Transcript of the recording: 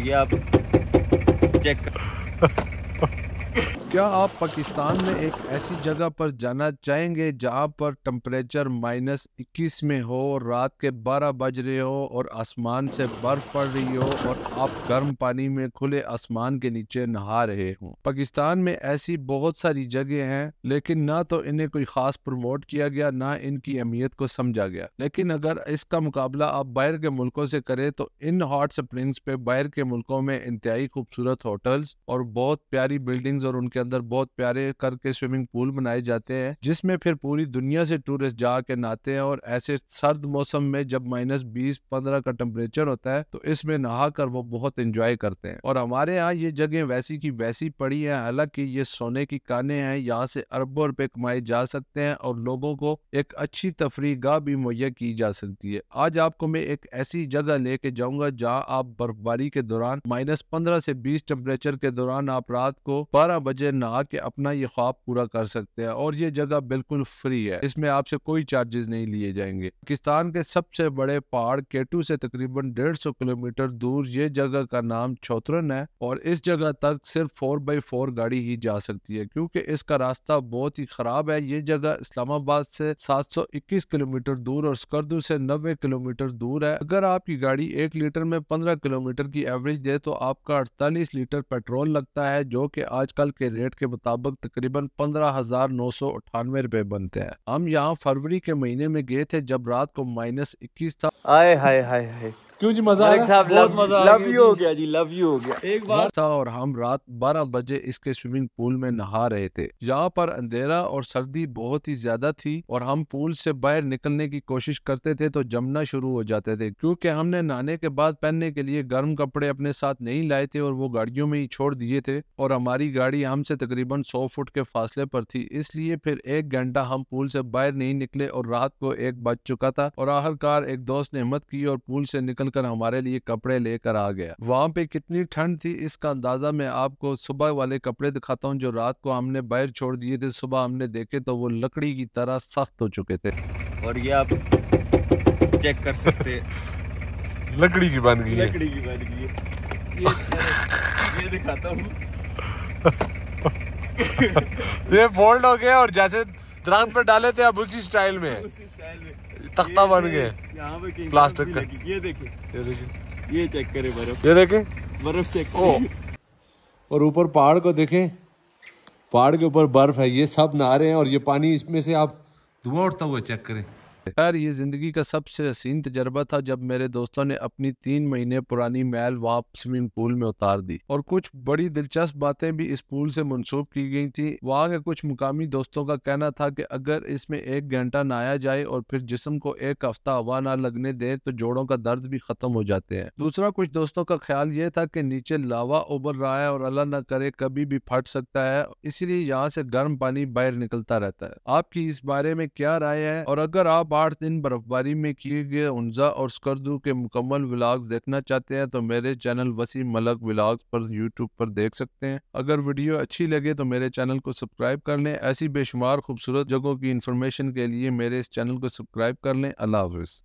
ये आप चेक क्या आप पाकिस्तान में एक ऐसी जगह पर जाना चाहेंगे जहां पर टम्परेचर माइनस इक्कीस में हो रात के बारह बज रहे हो और आसमान से बर्फ पड़ रही हो और आप गर्म पानी में खुले आसमान के नीचे नहा रहे हो पाकिस्तान में ऐसी बहुत सारी जगह हैं लेकिन ना तो इन्हें कोई खास प्रमोट किया गया ना इनकी अहमियत को समझा गया लेकिन अगर इसका मुकाबला आप बाहर के मुल्कों से करें तो इन हॉट स्प्रिंग्स पे बाहर के मुल्कों में इंतहाई खूबसूरत होटल्स और बहुत प्यारी बिल्डिंग्स और उनके अंदर बहुत प्यारे करके स्विमिंग पूल बनाए जाते हैं जिसमें फिर पूरी दुनिया से टूरिस्ट जाके नहाते हैं और ऐसे सर्द मौसम में जब माइनस बीस पंद्रह का टेम्परेचर होता है तो इसमें नहा कर वो बहुत इंजॉय करते हैं और हमारे यहाँ ये जगह वैसी की वैसी पड़ी है हालांकि ये सोने की काने हैं यहाँ से अरबों रुपए कमाए जा सकते हैं और लोगों को एक अच्छी तफरी गाह भी मुहैया की जा सकती है आज आपको मैं एक ऐसी जगह लेके जाऊंगा जहाँ आप बर्फबारी के दौरान माइनस पंद्रह से बीस टेम्परेचर के दौरान आप रात को बारह बजे ना कि अपना ये ख्वाब पूरा कर सकते हैं और ये जगह बिल्कुल फ्री है इसमें आपसे कोई चार्जेस नहीं लिए जाएंगे पाकिस्तान के सबसे बड़े पहाड़ केटू से तकरीबन डेढ़ सौ किलोमीटर दूर ये जगह का नाम चौथरन है और इस जगह तक सिर्फ फोर बाई फोर गाड़ी ही जा सकती है क्योंकि इसका रास्ता बहुत ही खराब है ये जगह इस्लामाबाद से 721 किलोमीटर दूर और स्कर्दू से 90 किलोमीटर दूर है अगर आपकी गाड़ी एक लीटर में पंद्रह किलोमीटर की एवरेज दे तो आपका अड़तालीस लीटर पेट्रोल लगता है जो कि आजकल के रेट के मुताबिक तकरीबन पंद्रह हजार नौ सौ अठानवे रुपए बनते हैं हम यहाँ फरवरी के महीने में गए थे जब रात को माइनस इक्कीस था आए हाय हाय हाय क्यों जी मजा आ रहा बहुत मजा लव यू हो गया जी लव यू हो गया एक बार था और हम रात 12 बजे इसके स्विमिंग पूल में नहा रहे थे यहाँ पर अंधेरा और सर्दी बहुत ही ज्यादा थी और हम पूल से बाहर निकलने की कोशिश करते थे तो जमना शुरू हो जाते थे क्योंकि हमने नहाने के बाद पहनने के लिए गर्म कपड़े अपने साथ नहीं लाए थे और वो गाड़ियों में ही छोड़ दिए थे और हमारी गाड़ी हमसे तकरीबन सौ फुट के फासले पर थी इसलिए फिर एक घंटा हम पूल से बाहर नहीं निकले और रात को एक बज चुका था और आखिरकार एक दोस्त ने हिम्मत की और पूल से निकल खुलकर हमारे लिए कपड़े लेकर आ गया वहाँ पे कितनी ठंड थी इसका अंदाजा मैं आपको सुबह वाले कपड़े दिखाता हूँ जो रात को हमने बाहर छोड़ दिए थे सुबह हमने देखे तो वो लकड़ी की तरह सख्त हो चुके थे और ये आप चेक कर सकते लकड़ी की बन गई लकड़ी की बन गई है ये, ये दिखाता हूँ ये फोल्ड हो गया और जैसे दरख्त पे डाले थे अब उसी स्टाइल में तख्ता बन गए प्लास्टिक का ये देखे ये चेक करे बर्फ ये देखे बर्फ चेक ओ और ऊपर पहाड़ को देखें पहाड़ के ऊपर बर्फ है ये सब नहा रहे हैं और ये पानी इसमें से आप धुआं उठता हुआ चेक करें खैर ये ज़िंदगी का सबसे हसीन तजर्बा था जब मेरे दोस्तों ने अपनी तीन महीने पुरानी मैल वाप स्विमिंग पूल में उतार दी और कुछ बड़ी दिलचस्प बातें भी इस पूल से मनसूब की गई थी वहाँ के कुछ मुकामी दोस्तों का कहना था कि अगर इसमें एक घंटा नहाया जाए और फिर जिसम को एक हफ्ता हवा ना लगने दें तो जोड़ों का दर्द भी खत्म हो जाते हैं दूसरा कुछ दोस्तों का ख्याल ये था की नीचे लावा उबर रहा है और अल्लाह न करे कभी भी फट सकता है इसीलिए यहाँ से गर्म पानी बाहर निकलता रहता है आपकी इस बारे में क्या राय है और अगर आप पार्ट इन बर्फबारी में किए गए उन्जा और स्कर्दू के मुकम्मल व्लाग्स देखना चाहते हैं तो मेरे चैनल वसी मलक व्लाग्स पर यूट्यूब पर देख सकते हैं अगर वीडियो अच्छी लगे तो मेरे चैनल को सब्सक्राइब कर लें ऐसी बेशुमार खूबसूरत जगहों की इन्फॉर्मेशन के लिए मेरे इस चैनल को सब्सक्राइब कर लें अल्लाह हाफिज़